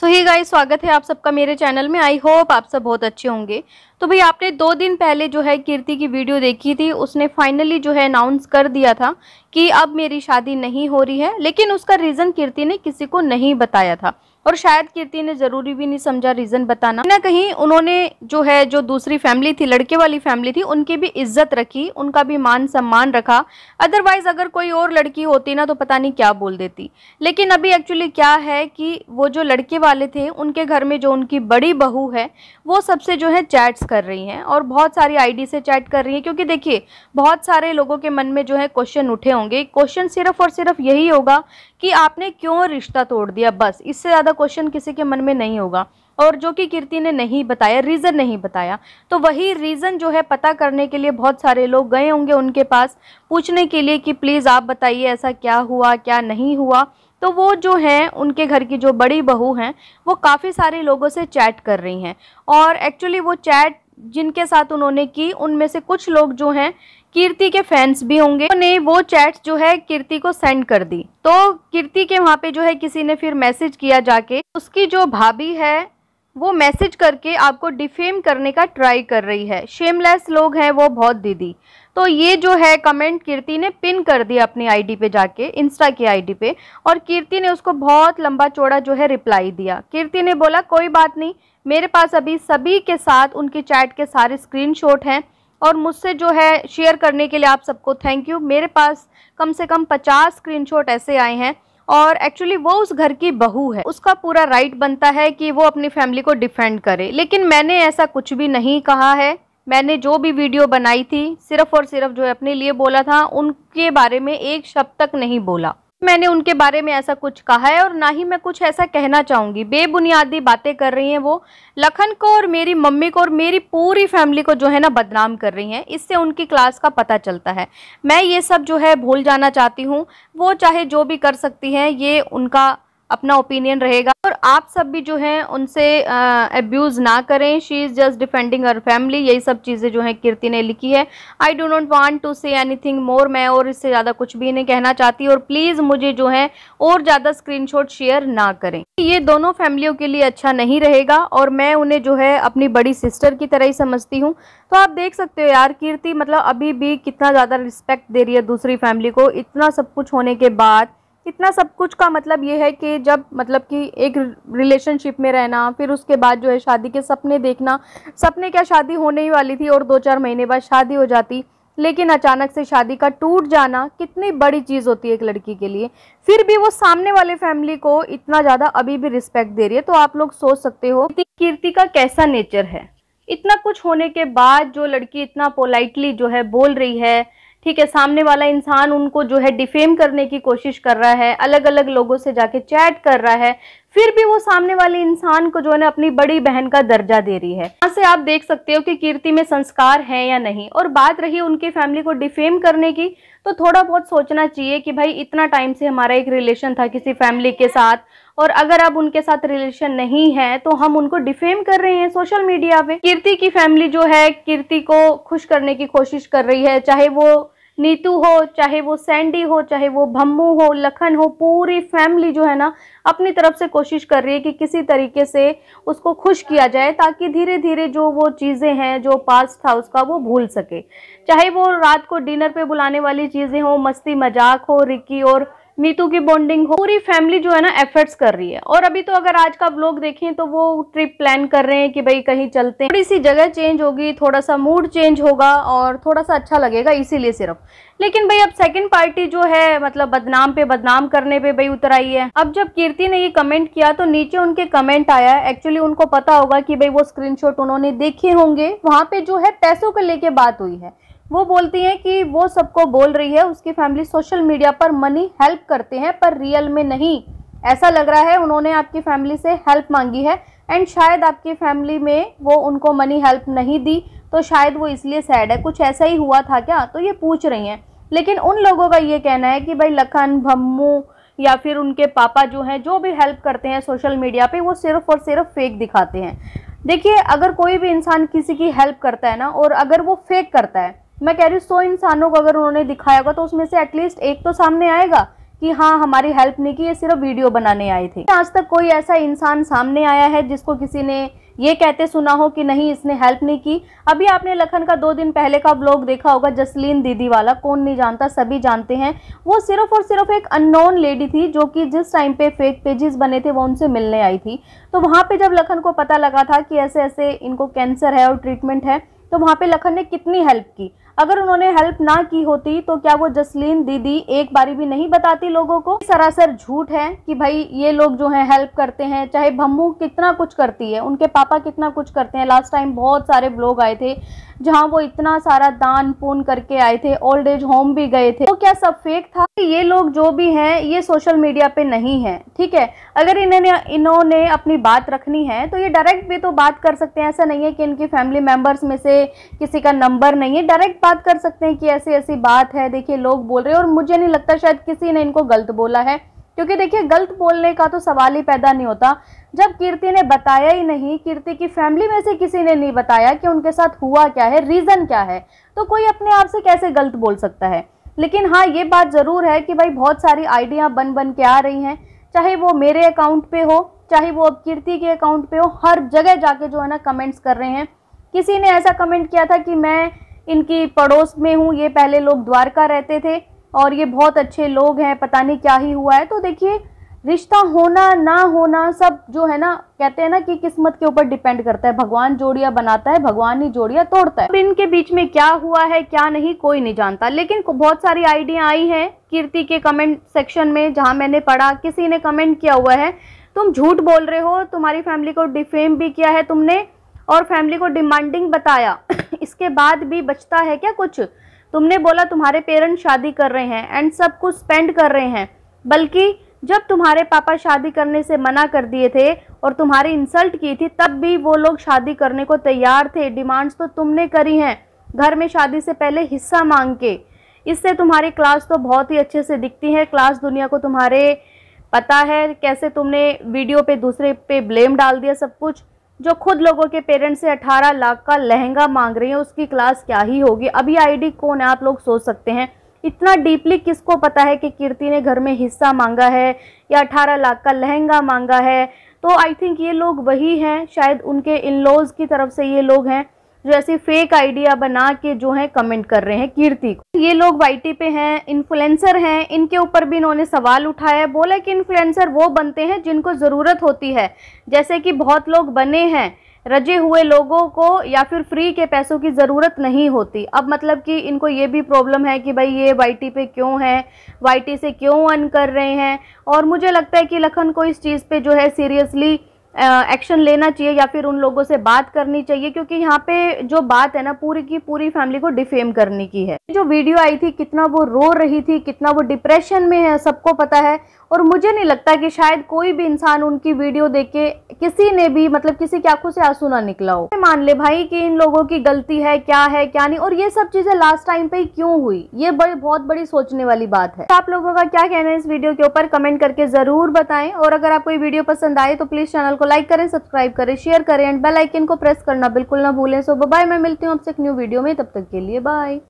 सो ही guys स्वागत है आप सबका मेरे चैनल में आई होप आप सब बहुत अच्छे होंगे तो भाई आपने दो दिन पहले जो है कीर्ति की वीडियो देखी थी उसने फाइनली जो है अनाउंस कर दिया था कि अब मेरी शादी नहीं हो रही है लेकिन उसका रीज़न कीर्ति ने किसी को नहीं बताया था और शायद कीर्ति ने ज़रूरी भी नहीं समझा रीज़न बताना ना कहीं उन्होंने जो है जो दूसरी फैमिली थी लड़के वाली फैमिली थी उनकी भी इज्जत रखी उनका भी मान सम्मान रखा अदरवाइज़ अगर कोई और लड़की होती ना तो पता नहीं क्या बोल देती लेकिन अभी एक्चुअली क्या है कि वो जो लड़के वाले थे उनके घर में जो उनकी बड़ी बहू है वो सबसे जो है चैट्स कर रही हैं और बहुत सारी आईडी से चैट कर रही हैं क्योंकि देखिए बहुत सारे लोगों के मन में जो है क्वेश्चन उठे होंगे क्वेश्चन सिर्फ और सिर्फ यही होगा कि आपने क्यों रिश्ता तोड़ दिया बस इससे ज़्यादा क्वेश्चन किसी के मन में नहीं होगा और जो कि कीर्ति ने नहीं बताया रीज़न नहीं बताया तो वही रीज़न जो है पता करने के लिए बहुत सारे लोग गए होंगे उनके पास पूछने के लिए कि प्लीज़ आप बताइए ऐसा क्या हुआ क्या नहीं हुआ तो वो जो हैं उनके घर की जो बड़ी बहू हैं वो काफ़ी सारे लोगों से चैट कर रही हैं और एक्चुअली वो चैट जिनके साथ उन्होंने की उनमें से कुछ लोग जो हैं कीर्ति के फैंस भी होंगे उन्होंने वो चैट जो है कीर्ति को सेंड कर दी तो कीर्ति के वहाँ पे जो है किसी ने फिर मैसेज किया जाके उसकी जो भाभी है वो मैसेज करके आपको डिफेम करने का ट्राई कर रही है शेमलेस लोग हैं वो बहुत दीदी तो ये जो है कमेंट कीर्ति ने पिन कर दिया अपनी आईडी पे जाके इंस्टा की आईडी पे और कीर्ति ने उसको बहुत लंबा चौड़ा जो है रिप्लाई दिया कीर्ति ने बोला कोई बात नहीं मेरे पास अभी सभी के साथ उनके चैट के सारे स्क्रीन हैं और मुझसे जो है शेयर करने के लिए आप सबको थैंक यू मेरे पास कम से कम पचास स्क्रीन ऐसे आए हैं और एक्चुअली वो उस घर की बहू है उसका पूरा राइट बनता है कि वो अपनी फैमिली को डिफेंड करे लेकिन मैंने ऐसा कुछ भी नहीं कहा है मैंने जो भी वीडियो बनाई थी सिर्फ और सिर्फ जो है अपने लिए बोला था उनके बारे में एक शब्द तक नहीं बोला मैंने उनके बारे में ऐसा कुछ कहा है और ना ही मैं कुछ ऐसा कहना चाहूँगी बेबुनियादी बातें कर रही हैं वो लखन को और मेरी मम्मी को और मेरी पूरी फैमिली को जो है ना बदनाम कर रही हैं इससे उनकी क्लास का पता चलता है मैं ये सब जो है भूल जाना चाहती हूँ वो चाहे जो भी कर सकती हैं ये उनका अपना ओपिनियन रहेगा और आप सब भी जो हैं उनसे अब्यूज़ ना करें she is just defending her family यही सब चीज़ें जो हैं कीर्ति ने लिखी है I do not want to say anything more मैं और इससे ज़्यादा कुछ भी नहीं कहना चाहती और प्लीज़ मुझे जो है और ज़्यादा शॉट शेयर ना करें ये दोनों फैमिलियों के लिए अच्छा नहीं रहेगा और मैं उन्हें जो है अपनी बड़ी सिस्टर की तरह ही समझती हूँ तो आप देख सकते हो यार कीर्ति मतलब अभी भी कितना ज़्यादा रिस्पेक्ट दे रही है दूसरी फैमिली को इतना सब कुछ होने के बाद इतना सब कुछ का मतलब ये है कि जब मतलब कि एक रिलेशनशिप में रहना फिर उसके बाद जो है शादी के सपने देखना सपने क्या शादी होने ही वाली थी और दो चार महीने बाद शादी हो जाती लेकिन अचानक से शादी का टूट जाना कितनी बड़ी चीज़ होती है एक लड़की के लिए फिर भी वो सामने वाले फैमिली को इतना ज़्यादा अभी भी रिस्पेक्ट दे रही है तो आप लोग सोच सकते हो कि कीर्ति का कैसा नेचर है इतना कुछ होने के बाद जो लड़की इतना पोलाइटली जो है बोल रही है ठीक है सामने वाला इंसान उनको जो है डिफेम करने की कोशिश कर रहा है अलग अलग लोगों से जाके चैट कर रहा है फिर भी वो सामने वाले इंसान को जो है ना अपनी बड़ी बहन का दर्जा दे रही है यहाँ से आप देख सकते हो कि कीर्ति में संस्कार है या नहीं और बात रही उनकी फैमिली को डिफेम करने की तो थोड़ा बहुत सोचना चाहिए कि भाई इतना टाइम से हमारा एक रिलेशन था किसी फैमिली के साथ और अगर अब उनके साथ रिलेशन नहीं है तो हम उनको डिफेम कर रहे हैं सोशल मीडिया पे कीर्ति की फैमिली जो है कीर्ति को खुश करने की कोशिश कर रही है चाहे वो नीतू हो चाहे वो सैंडी हो चाहे वो भम्मू हो लखन हो पूरी फैमिली जो है ना अपनी तरफ से कोशिश कर रही है कि किसी तरीके से उसको खुश किया जाए ताकि धीरे धीरे जो वो चीज़ें हैं जो पास्ट था उसका वो भूल सके चाहे वो रात को डिनर पे बुलाने वाली चीज़ें हो मस्ती मजाक हो रिकी और नीतू की बॉन्डिंग हो पूरी फैमिली जो है ना एफर्ट्स कर रही है और अभी तो अगर आज का ब्लॉग देखें तो वो ट्रिप प्लान कर रहे हैं कि भाई कहीं चलते हैं थोड़ी सी जगह चेंज होगी थोड़ा सा मूड चेंज होगा और थोड़ा सा अच्छा लगेगा इसीलिए सिर्फ लेकिन भाई अब सेकंड पार्टी जो है मतलब बदनाम पे बदनाम करने पे भाई उतर आई है अब जब कीर्ति ने ये कमेंट किया तो नीचे उनके कमेंट आया एक्चुअली उनको पता होगा कि भाई वो स्क्रीनशॉट उन्होंने देखे होंगे वहां पे जो है पैसों को लेके बात हुई है वो बोलती हैं कि वो सबको बोल रही है उसकी फैमिली सोशल मीडिया पर मनी हेल्प करते हैं पर रियल में नहीं ऐसा लग रहा है उन्होंने आपकी फैमिली से हेल्प मांगी है एंड शायद आपकी फैमिली में वो उनको मनी हेल्प नहीं दी तो शायद वो इसलिए सैड है कुछ ऐसा ही हुआ था क्या तो ये पूछ रही हैं लेकिन उन लोगों का ये कहना है कि भाई लखन भम्मू या फिर उनके पापा जो हैं जो भी हेल्प करते हैं सोशल मीडिया पे वो सिर्फ और सिर्फ फेक दिखाते हैं देखिए अगर कोई भी इंसान किसी की हेल्प करता है ना और अगर वो फेक करता है मैं कह रही हूँ सौ इंसानों को अगर उन्होंने दिखाया होगा तो उसमें से एटलीस्ट एक तो सामने आएगा कि हाँ हमारी हेल्प नहीं की ये सिर्फ वीडियो बनाने आए थे आज तक कोई ऐसा इंसान सामने आया है जिसको किसी ने ये कहते सुना हो कि नहीं इसने हेल्प नहीं की अभी आपने लखन का दो दिन पहले का ब्लॉग देखा होगा जसलीन दीदी वाला कौन नहीं जानता सभी जानते हैं वो सिर्फ और सिर्फ एक अननोन लेडी थी जो कि जिस टाइम पे फेक पेजेस बने थे वो उनसे मिलने आई थी तो वहाँ पे जब लखन को पता लगा था कि ऐसे ऐसे इनको कैंसर है और ट्रीटमेंट है तो वहाँ पर लखन ने कितनी हेल्प की अगर उन्होंने हेल्प ना की होती तो क्या वो जसलीन दीदी एक बारी भी नहीं बताती लोगों को सरासर झूठ है कि भाई ये लोग जो है हेल्प करते हैं चाहे भम्मू कितना कुछ करती है उनके पापा कितना कुछ करते हैं लास्ट टाइम बहुत सारे लोग आए थे जहाँ वो इतना सारा दान पुण करके आए थे ओल्ड एज होम भी गए थे तो क्या सब फेक था ये लोग जो भी हैं ये सोशल मीडिया पे नहीं है ठीक है अगर इन्होंने इन्होंने अपनी बात रखनी है तो ये डायरेक्ट भी तो बात कर सकते हैं ऐसा नहीं है कि इनकी फैमिली मेम्बर्स में से किसी का नंबर नहीं है डायरेक्ट बात कर सकते हैं कि ऐसी ऐसी बात है देखिए लोग बोल रहे हैं और मुझे नहीं लगता शायद किसी ने इनको गलत बोला है क्योंकि देखिए गलत बोलने का तो सवाल ही पैदा नहीं होता जब कीर्ति ने बताया ही नहीं कीर्ति की फैमिली में से किसी ने नहीं बताया कि उनके साथ हुआ क्या है रीज़न क्या है तो कोई अपने आप से कैसे गलत बोल सकता है लेकिन हाँ ये बात ज़रूर है कि भाई बहुत सारी आइडियाँ बन बन के आ रही हैं चाहे वो मेरे अकाउंट पर हो चाहे वो अब कीर्ति के अकाउंट पर हो हर जगह जाके जो है ना कमेंट्स कर रहे हैं किसी ने ऐसा कमेंट किया था कि मैं इनकी पड़ोस में हूँ ये पहले लोग द्वारका रहते थे और ये बहुत अच्छे लोग हैं पता नहीं क्या ही हुआ है तो देखिए रिश्ता होना ना होना सब जो है ना कहते हैं ना कि किस्मत के ऊपर डिपेंड करता है भगवान जोड़िया बनाता है भगवान ही जोड़िया तोड़ता है इनके बीच में क्या हुआ है क्या नहीं कोई नहीं जानता लेकिन बहुत सारी आइडिया आई हैं कीर्ति के कमेंट सेक्शन में जहाँ मैंने पढ़ा किसी ने कमेंट किया हुआ है तुम झूठ बोल रहे हो तुम्हारी फैमिली को डिफेम भी किया है तुमने और फैमिली को डिमांडिंग बताया इसके बाद भी बचता है क्या कुछ तुमने बोला तुम्हारे पेरेंट्स शादी कर रहे हैं एंड सब कुछ स्पेंड कर रहे हैं बल्कि जब तुम्हारे पापा शादी करने से मना कर दिए थे और तुम्हारी इंसल्ट की थी तब भी वो लोग शादी करने को तैयार थे डिमांड्स तो तुमने करी हैं घर में शादी से पहले हिस्सा मांग के इससे तुम्हारी क्लास तो बहुत ही अच्छे से दिखती है क्लास दुनिया को तुम्हारे पता है कैसे तुमने वीडियो पे दूसरे पे ब्लेम डाल दिया सब कुछ जो खुद लोगों के पेरेंट्स से 18 लाख का लहंगा मांग रही हैं उसकी क्लास क्या ही होगी अभी आईडी कौन है आप लोग सोच सकते हैं इतना डीपली किसको पता है कि कीर्ति ने घर में हिस्सा मांगा है या 18 लाख का लहंगा मांगा है तो आई थिंक ये लोग वही हैं शायद उनके इन लॉज की तरफ से ये लोग हैं जो ऐसे फेक आइडिया बना के जो है कमेंट कर रहे हैं कीर्ति को ये लोग वाई पे हैं इन्फ्लुएंसर हैं इनके ऊपर भी इन्होंने सवाल उठाया बोला कि इन्फ्लुएंसर वो बनते हैं जिनको ज़रूरत होती है जैसे कि बहुत लोग बने हैं रजे हुए लोगों को या फिर फ्री के पैसों की ज़रूरत नहीं होती अब मतलब कि इनको ये भी प्रॉब्लम है कि भाई ये वाई पे क्यों है वाई से क्यों अन कर रहे हैं और मुझे लगता है कि लखन को इस चीज़ पर जो है सीरियसली एक्शन लेना चाहिए या फिर उन लोगों से बात करनी चाहिए क्योंकि यहाँ पे जो बात है ना पूरी की पूरी फैमिली को डिफेम करने की है जो वीडियो आई थी कितना वो रो रही थी कितना वो डिप्रेशन में है सबको पता है और मुझे नहीं लगता कि शायद कोई भी इंसान उनकी वीडियो देख के किसी ने भी मतलब किसी की आंखों से आंसू ना निकला हो मान ले भाई कि इन लोगों की गलती है क्या है क्या नहीं और ये सब चीजें लास्ट टाइम पे क्यों हुई ये बड़ी बहुत बड़ी सोचने वाली बात है तो आप लोगों का क्या कहना है इस वीडियो के ऊपर कमेंट करके जरूर बताएं और अगर आपको वीडियो पसंद आए तो प्लीज चैनल को लाइक करें सब्सक्राइब करें शेयर करें एंड बेलाइकन को प्रेस करना बिल्कुल ना भूलें सो बाय मैं मिलती हूँ आपसे एक न्यू वीडियो में तब तक के लिए बाय